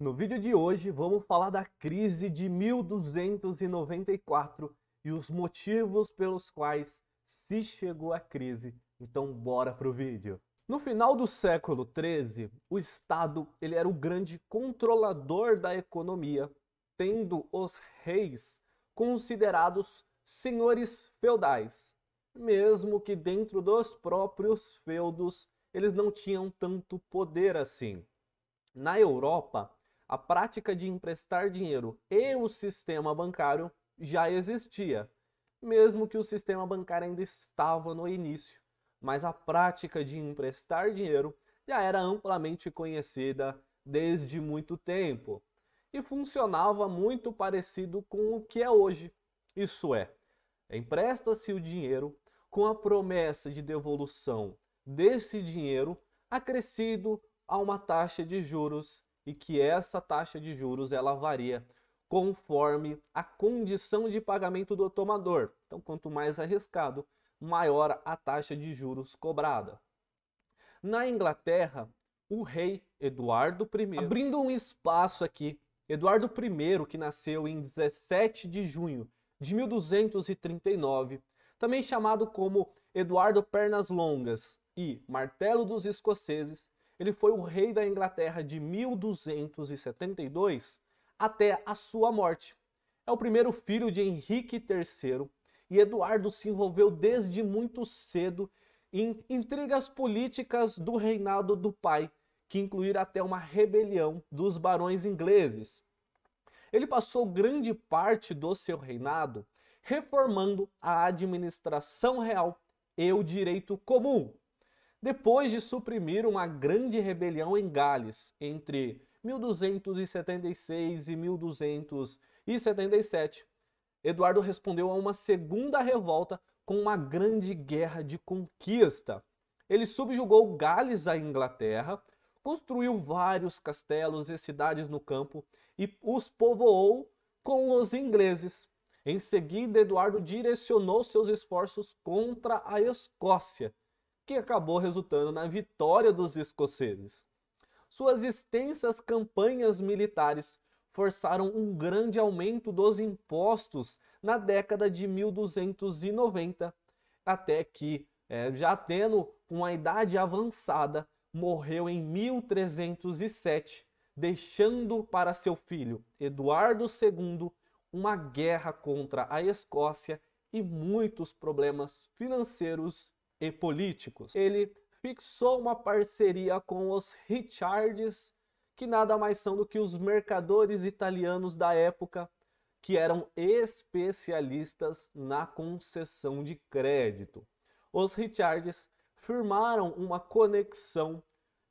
No vídeo de hoje vamos falar da crise de 1294 e os motivos pelos quais se chegou à crise. Então bora pro vídeo. No final do século 13, o Estado ele era o grande controlador da economia, tendo os reis considerados senhores feudais, mesmo que dentro dos próprios feudos eles não tinham tanto poder assim. Na Europa, a prática de emprestar dinheiro e o sistema bancário já existia, mesmo que o sistema bancário ainda estava no início, mas a prática de emprestar dinheiro já era amplamente conhecida desde muito tempo e funcionava muito parecido com o que é hoje. Isso é, empresta-se o dinheiro com a promessa de devolução desse dinheiro acrescido a uma taxa de juros e que essa taxa de juros ela varia conforme a condição de pagamento do tomador. Então, quanto mais arriscado, maior a taxa de juros cobrada. Na Inglaterra, o rei Eduardo I, abrindo um espaço aqui, Eduardo I, que nasceu em 17 de junho de 1239, também chamado como Eduardo Pernas Longas e Martelo dos Escoceses, ele foi o rei da Inglaterra de 1272 até a sua morte. É o primeiro filho de Henrique III e Eduardo se envolveu desde muito cedo em intrigas políticas do reinado do pai, que incluíram até uma rebelião dos barões ingleses. Ele passou grande parte do seu reinado reformando a administração real e o direito comum. Depois de suprimir uma grande rebelião em Gales entre 1276 e 1277, Eduardo respondeu a uma segunda revolta com uma grande guerra de conquista. Ele subjugou Gales à Inglaterra, construiu vários castelos e cidades no campo e os povoou com os ingleses. Em seguida, Eduardo direcionou seus esforços contra a Escócia, que acabou resultando na vitória dos escoceses. Suas extensas campanhas militares forçaram um grande aumento dos impostos na década de 1290, até que, é, já tendo uma idade avançada, morreu em 1307, deixando para seu filho Eduardo II uma guerra contra a Escócia e muitos problemas financeiros e políticos. Ele fixou uma parceria com os Richards, que nada mais são do que os mercadores italianos da época, que eram especialistas na concessão de crédito. Os Richards firmaram uma conexão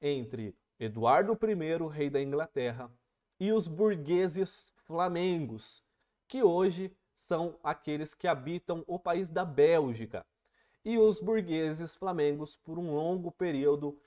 entre Eduardo I, rei da Inglaterra, e os burgueses flamengos, que hoje são aqueles que habitam o país da Bélgica e os burgueses flamengos, por um longo período,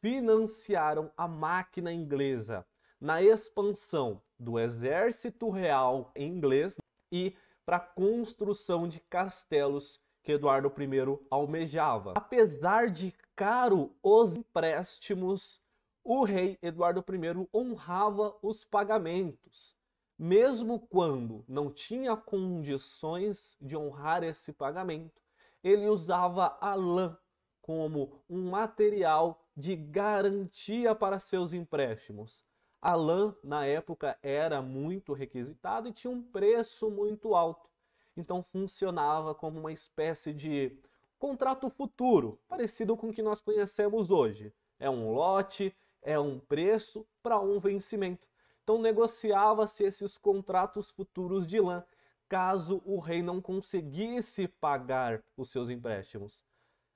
financiaram a máquina inglesa na expansão do exército real inglês e para a construção de castelos que Eduardo I almejava. Apesar de caro os empréstimos, o rei Eduardo I honrava os pagamentos. Mesmo quando não tinha condições de honrar esse pagamento, ele usava a lã como um material de garantia para seus empréstimos. A lã, na época, era muito requisitada e tinha um preço muito alto. Então, funcionava como uma espécie de contrato futuro, parecido com o que nós conhecemos hoje. É um lote, é um preço para um vencimento. Então, negociava-se esses contratos futuros de lã caso o rei não conseguisse pagar os seus empréstimos.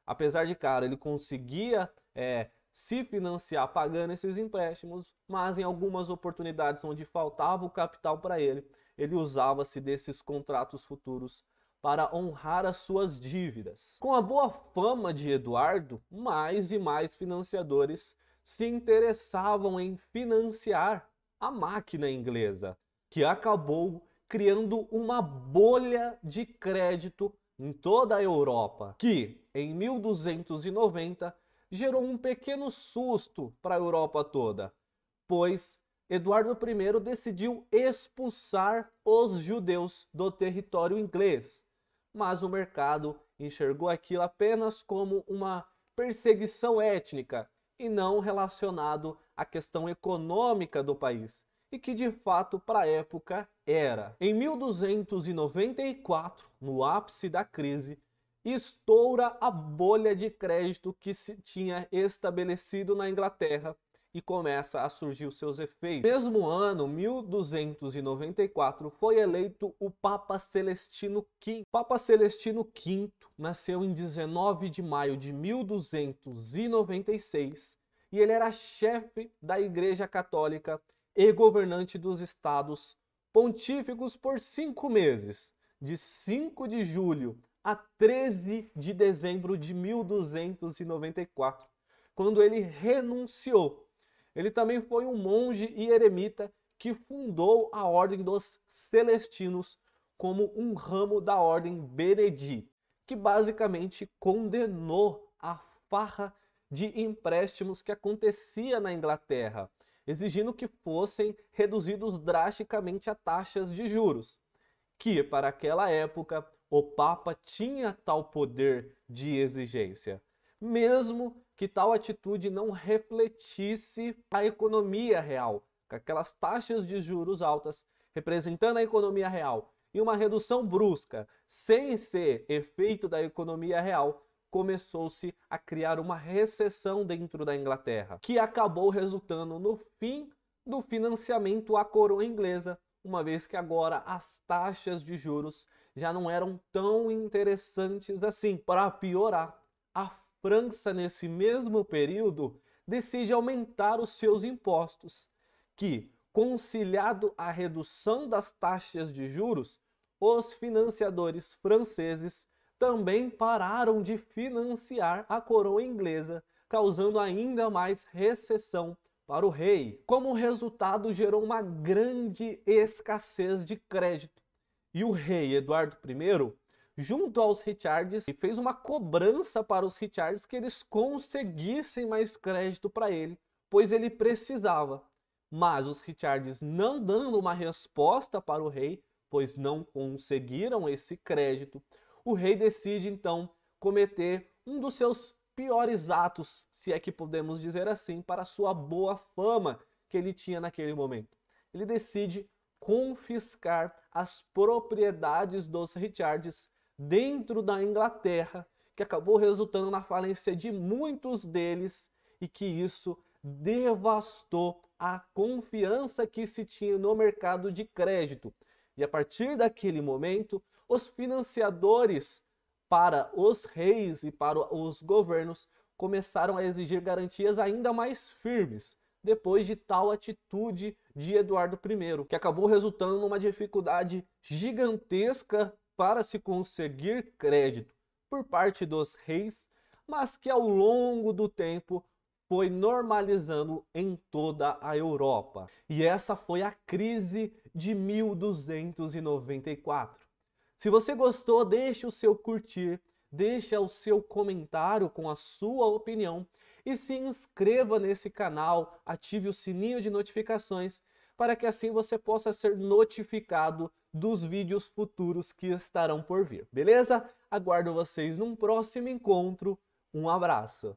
Apesar de, cara, ele conseguia é, se financiar pagando esses empréstimos, mas em algumas oportunidades onde faltava o capital para ele, ele usava-se desses contratos futuros para honrar as suas dívidas. Com a boa fama de Eduardo, mais e mais financiadores se interessavam em financiar a máquina inglesa, que acabou criando uma bolha de crédito em toda a Europa, que em 1290 gerou um pequeno susto para a Europa toda, pois Eduardo I decidiu expulsar os judeus do território inglês, mas o mercado enxergou aquilo apenas como uma perseguição étnica e não relacionado à questão econômica do país, e que de fato para a época era: em 1294, no ápice da crise, estoura a bolha de crédito que se tinha estabelecido na Inglaterra e começa a surgir os seus efeitos. Mesmo ano, 1294, foi eleito o Papa Celestino V. Papa Celestino V nasceu em 19 de maio de 1296 e ele era chefe da Igreja Católica e governante dos estados pontíficos por cinco meses, de 5 de julho a 13 de dezembro de 1294, quando ele renunciou. Ele também foi um monge e eremita que fundou a Ordem dos Celestinos como um ramo da Ordem Benedi, que basicamente condenou a farra de empréstimos que acontecia na Inglaterra exigindo que fossem reduzidos drasticamente a taxas de juros, que para aquela época o Papa tinha tal poder de exigência, mesmo que tal atitude não refletisse a economia real, com aquelas taxas de juros altas representando a economia real e uma redução brusca sem ser efeito da economia real, começou-se a criar uma recessão dentro da Inglaterra, que acabou resultando no fim do financiamento à coroa inglesa, uma vez que agora as taxas de juros já não eram tão interessantes assim. Para piorar, a França, nesse mesmo período, decide aumentar os seus impostos, que, conciliado à redução das taxas de juros, os financiadores franceses também pararam de financiar a coroa inglesa, causando ainda mais recessão para o rei. Como resultado, gerou uma grande escassez de crédito. E o rei Eduardo I, junto aos Richards, fez uma cobrança para os Richards que eles conseguissem mais crédito para ele, pois ele precisava. Mas os Richards não dando uma resposta para o rei, pois não conseguiram esse crédito, o rei decide então cometer um dos seus piores atos, se é que podemos dizer assim, para sua boa fama que ele tinha naquele momento. Ele decide confiscar as propriedades dos Richards dentro da Inglaterra, que acabou resultando na falência de muitos deles e que isso devastou a confiança que se tinha no mercado de crédito. E a partir daquele momento, os financiadores para os reis e para os governos começaram a exigir garantias ainda mais firmes depois de tal atitude de Eduardo I, que acabou resultando numa dificuldade gigantesca para se conseguir crédito por parte dos reis, mas que ao longo do tempo foi normalizando em toda a Europa. E essa foi a crise de 1294. Se você gostou, deixe o seu curtir, deixe o seu comentário com a sua opinião e se inscreva nesse canal, ative o sininho de notificações para que assim você possa ser notificado dos vídeos futuros que estarão por vir. Beleza? Aguardo vocês num próximo encontro. Um abraço.